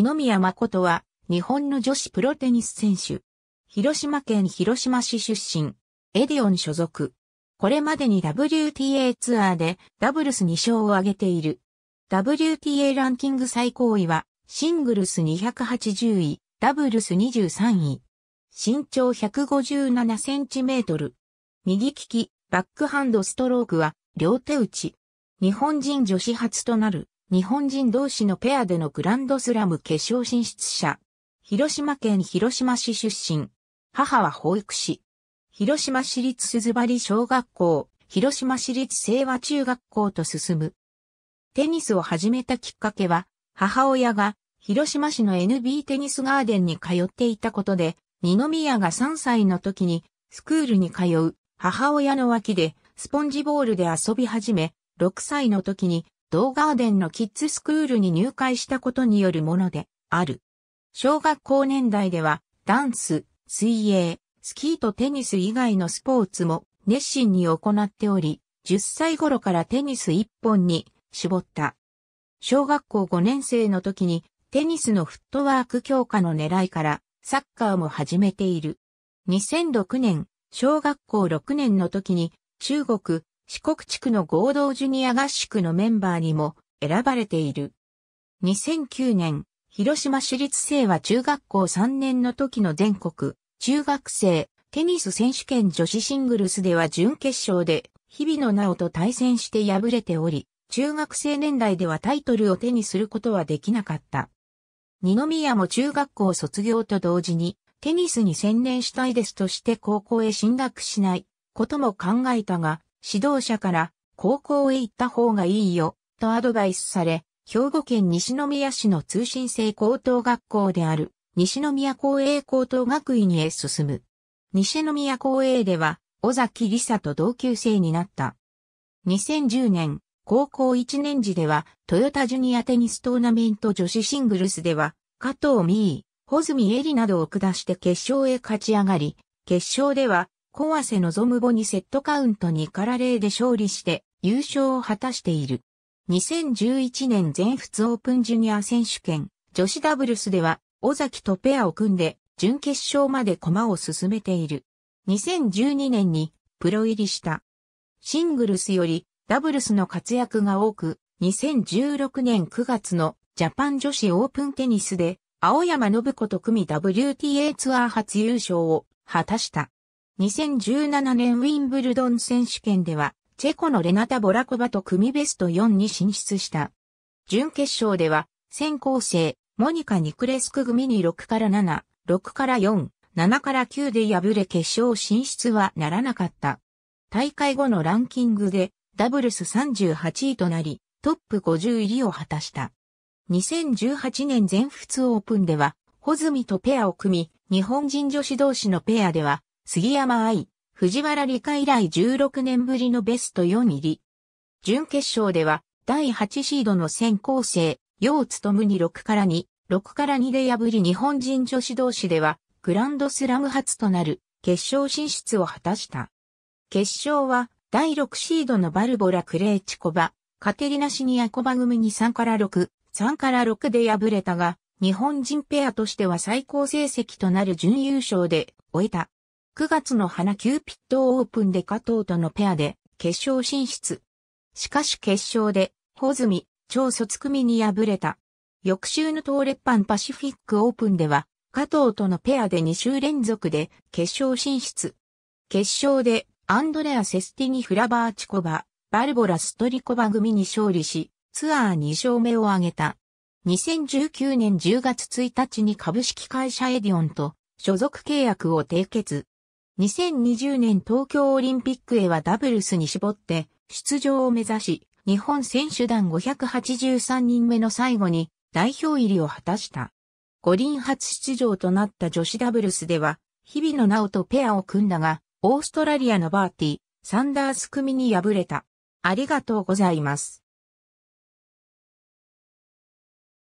二宮誠は、日本の女子プロテニス選手。広島県広島市出身。エディオン所属。これまでに WTA ツアーでダブルス2勝を挙げている。WTA ランキング最高位は、シングルス280位、ダブルス23位。身長157センチメートル。右利き、バックハンドストロークは、両手打ち。日本人女子初となる。日本人同士のペアでのグランドスラム決勝進出者。広島県広島市出身。母は保育士。広島市立鈴張小学校、広島市立清和中学校と進む。テニスを始めたきっかけは、母親が広島市の NB テニスガーデンに通っていたことで、二宮が3歳の時にスクールに通う母親の脇でスポンジボールで遊び始め、6歳の時に同ガーデンのキッズスクールに入会したことによるものである。小学校年代では、ダンス、水泳、スキーとテニス以外のスポーツも熱心に行っており、10歳頃からテニス1本に絞った。小学校5年生の時にテニスのフットワーク強化の狙いからサッカーも始めている。2006年、小学校6年の時に中国四国地区の合同ジュニア合宿のメンバーにも選ばれている。2009年、広島市立生は中学校3年の時の全国中学生テニス選手権女子シングルスでは準決勝で日々の直と対戦して敗れており、中学生年代ではタイトルを手にすることはできなかった。二宮も中学校卒業と同時にテニスに専念したいですとして高校へ進学しないことも考えたが、指導者から高校へ行った方がいいよ、とアドバイスされ、兵庫県西宮市の通信制高等学校である西宮公営高等学院へ進む。西宮公営では、尾崎理沙と同級生になった。2010年、高校1年時では、トヨタジュニアテニストーナメント女子シングルスでは、加藤美衣、穂積恵里などを下して決勝へ勝ち上がり、決勝では、コアセのゾムボにセットカウント2から0で勝利して優勝を果たしている。2011年全仏オープンジュニア選手権女子ダブルスでは尾崎とペアを組んで準決勝まで駒を進めている。2012年にプロ入りした。シングルスよりダブルスの活躍が多く、2016年9月のジャパン女子オープンテニスで青山信子と組 WTA ツアー初優勝を果たした。2017年ウィンブルドン選手権では、チェコのレナタ・ボラコバと組ベスト4に進出した。準決勝では、先行生、モニカ・ニクレスク組に6から7、6から4、7から9で敗れ決勝進出はならなかった。大会後のランキングで、ダブルス38位となり、トップ50入りを果たした。2018年全仏オープンでは、ホズミとペアを組み、日本人女子同士のペアでは、杉山愛、藤原理科以来16年ぶりのベスト4入り。準決勝では、第8シードの先行生、楊務に6から2、6から2で破り日本人女子同士では、グランドスラム初となる、決勝進出を果たした。決勝は、第6シードのバルボラ・クレーチコバ、カテリナ・シニアコバ組に3から6、3から6で敗れたが、日本人ペアとしては最高成績となる準優勝で終えた。9月の花キューピッドオープンで加藤とのペアで決勝進出。しかし決勝で、ホズミ、超卒組に敗れた。翌週の東レッパンパシフィックオープンでは、加藤とのペアで2週連続で決勝進出。決勝で、アンドレア・セスティニ・フラバーチコバ、バルボラ・ストリコバ組に勝利し、ツアー2勝目を挙げた。2019年10月1日に株式会社エディオンと所属契約を締結。2020年東京オリンピックへはダブルスに絞って出場を目指し、日本選手団583人目の最後に代表入りを果たした。五輪初出場となった女子ダブルスでは、日のナ直とペアを組んだが、オーストラリアのバーティー、サンダース組に敗れた。ありがとうございます。